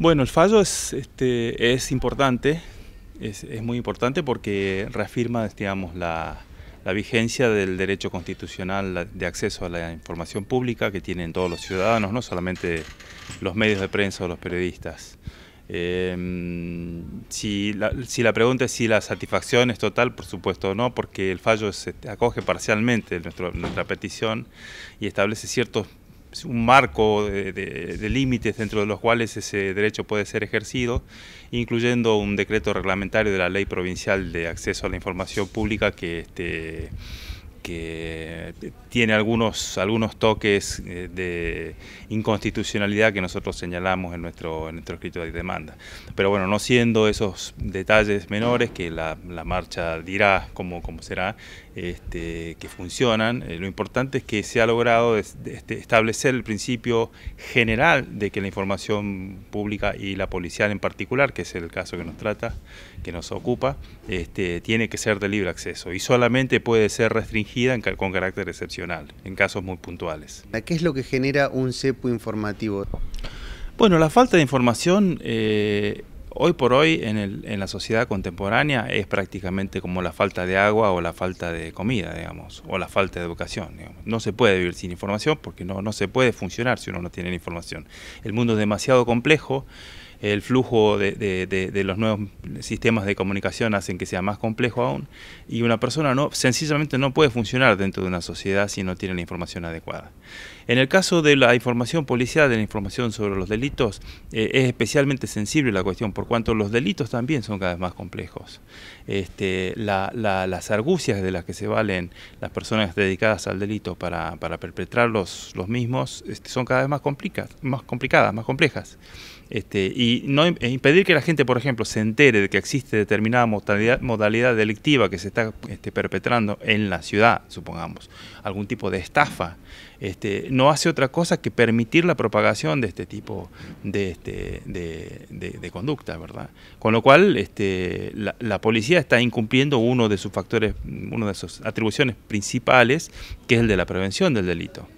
Bueno, el fallo es, este, es importante, es, muy importante porque reafirma digamos, la, vigencia del derecho constitucional de acceso a la información pública que tienen todos los ciudadanos, no solamente los medios de prensa o los periodistas. Em, si, la, pregunta es si la satisfacción es total, por supuesto no, porque el fallo este, acoge parcialmente nuestra petición y establece ciertos un marco de, límites dentro de los cuales ese derecho puede ser ejercido, incluyendo un decreto reglamentario de la Ley Provincial de Acceso a la Información Pública que este, que tiene algunos, algunos toques eh, de inconstitucionalidad que nosotros señalamos en nuestro, en nuestro escrito de demanda. Pero bueno, no siendo esos detalles menores que la, marcha dirá cómo, cómo será, este, que funcionan, eh, lo importante es que se ha logrado este, establecer el principio general de que la información pública y la policial en particular, que es el caso que nos trata, que nos ocupa, este, tiene que ser de libre acceso y solamente puede ser restringida con carácter excepcional, en casos muy puntuales. ¿Qué es lo que genera un cepo informativo? Bueno, la falta de información eh, hoy por hoy en, la sociedad contemporánea es prácticamente como la falta de agua o la falta de comida, digamos, o la falta de educación. No se puede vivir sin información porque no, no se puede funcionar si uno no tiene información. El mundo es demasiado complejo el flujo de, los nuevos sistemas de comunicación hacen que sea más complejo aún, y una persona no, sencillamente no puede funcionar dentro de una sociedad si no tiene la información adecuada. En el caso de la información policial, de la información sobre los delitos, eh, es especialmente sensible la cuestión, por cuanto los delitos también son cada vez más complejos. Este, las argucias de las que se valen las personas dedicadas al delito para, para perpetrar los, mismos este, son cada vez más, complicadas, más complicadas, más complejas. Este, y y no e impedir que la gente, por ejemplo, se entere de que existe determinada modalidad, delictiva que se está este, perpetrando en la ciudad, supongamos, algún tipo de estafa, este, no hace otra cosa que permitir la propagación de este tipo de, este, conducta, ¿verdad? Con lo cual, este, la, la, policía está incumpliendo uno de sus factores, una de sus atribuciones principales, que es el de la prevención del delito.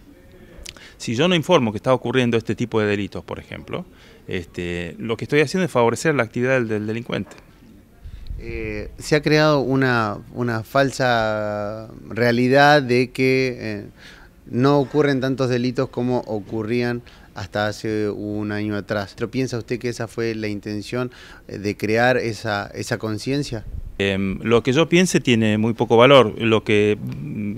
Si yo no informo que está ocurriendo este tipo de delitos, por ejemplo, este, lo que estoy haciendo es favorecer la actividad del, delincuente. Eh, se ha creado una, falsa realidad de que eh, no ocurren tantos delitos como ocurrían hasta hace un año atrás. ¿Pero piensa usted que esa fue la intención eh, de crear esa, conciencia? Em, lo que yo piense tiene muy poco valor. Lo que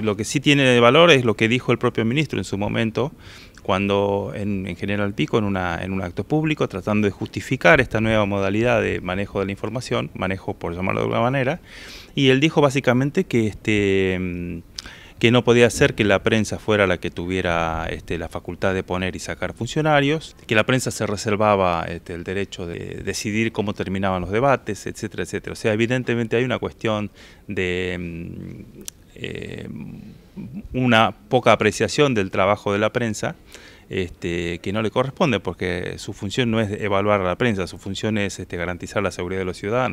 lo que sí tiene de valor es lo que dijo el propio ministro en su momento, cuando en, General Pico, en, un acto público, tratando de justificar esta nueva modalidad de manejo de la información, manejo por llamarlo de alguna manera, y él dijo básicamente que este, mm, que no podía ser que la prensa fuera la que tuviera este, la facultad de poner y sacar funcionarios, que la prensa se reservaba este, el derecho de decidir cómo terminaban los debates, etcétera, etcétera. O sea, evidentemente hay una cuestión de mm, eh, una poca apreciación del trabajo de la prensa, este, que no le corresponde, porque su función no es evaluar a la prensa, su función es este, garantizar la seguridad de los ciudadanos.